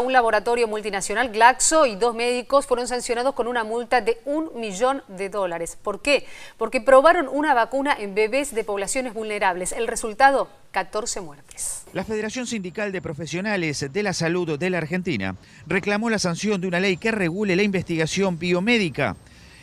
Un laboratorio multinacional, Glaxo, y dos médicos fueron sancionados con una multa de un millón de dólares. ¿Por qué? Porque probaron una vacuna en bebés de poblaciones vulnerables. El resultado, 14 muertes. La Federación Sindical de Profesionales de la Salud de la Argentina reclamó la sanción de una ley que regule la investigación biomédica.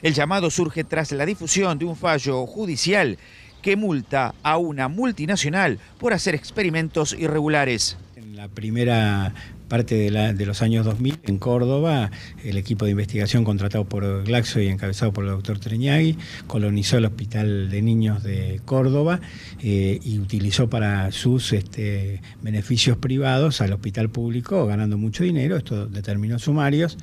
El llamado surge tras la difusión de un fallo judicial que multa a una multinacional por hacer experimentos irregulares. En la primera parte de, los años 2000 en Córdoba, el equipo de investigación contratado por Glaxo y encabezado por el doctor Treñagui colonizó el Hospital de Niños de Córdoba eh, y utilizó para sus este, beneficios privados al hospital público, ganando mucho dinero, esto determinó sumarios,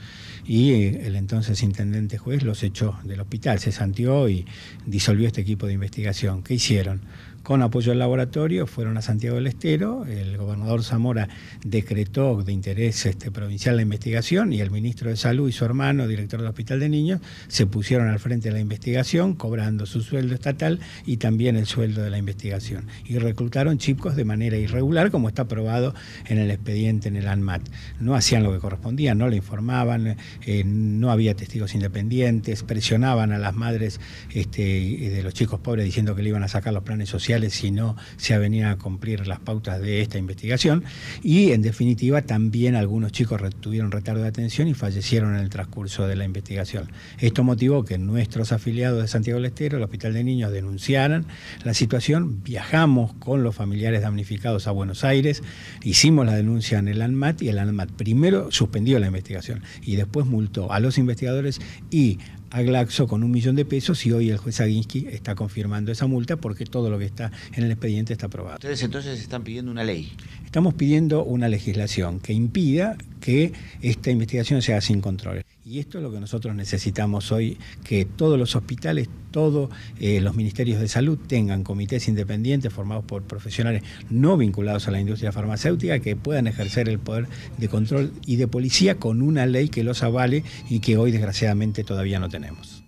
y eh, el entonces intendente juez los echó del hospital, se santió y disolvió este equipo de investigación. ¿Qué hicieron? con apoyo del laboratorio, fueron a Santiago del Estero, el gobernador Zamora decretó de interés este, provincial la investigación y el ministro de Salud y su hermano, director del Hospital de Niños, se pusieron al frente de la investigación, cobrando su sueldo estatal y también el sueldo de la investigación. Y reclutaron chicos de manera irregular, como está probado en el expediente en el ANMAT. No hacían lo que correspondía, no le informaban, eh, no había testigos independientes, presionaban a las madres este, de los chicos pobres diciendo que le iban a sacar los planes sociales si no se venían a cumplir las pautas de esta investigación. Y en definitiva también algunos chicos tuvieron retardo de atención y fallecieron en el transcurso de la investigación. Esto motivó que nuestros afiliados de Santiago del Estero, el Hospital de Niños, denunciaran la situación. Viajamos con los familiares damnificados a Buenos Aires, hicimos la denuncia en el ANMAT y el ANMAT primero suspendió la investigación y después multó a los investigadores y a Glaxo con un millón de pesos y hoy el juez Zaginski está confirmando esa multa porque todo lo que está en el expediente está aprobado. Ustedes entonces están pidiendo una ley. Estamos pidiendo una legislación que impida que esta investigación sea sin control. Y esto es lo que nosotros necesitamos hoy, que todos los hospitales, todos eh, los ministerios de salud tengan comités independientes formados por profesionales no vinculados a la industria farmacéutica que puedan ejercer el poder de control y de policía con una ley que los avale y que hoy desgraciadamente todavía no tenemos.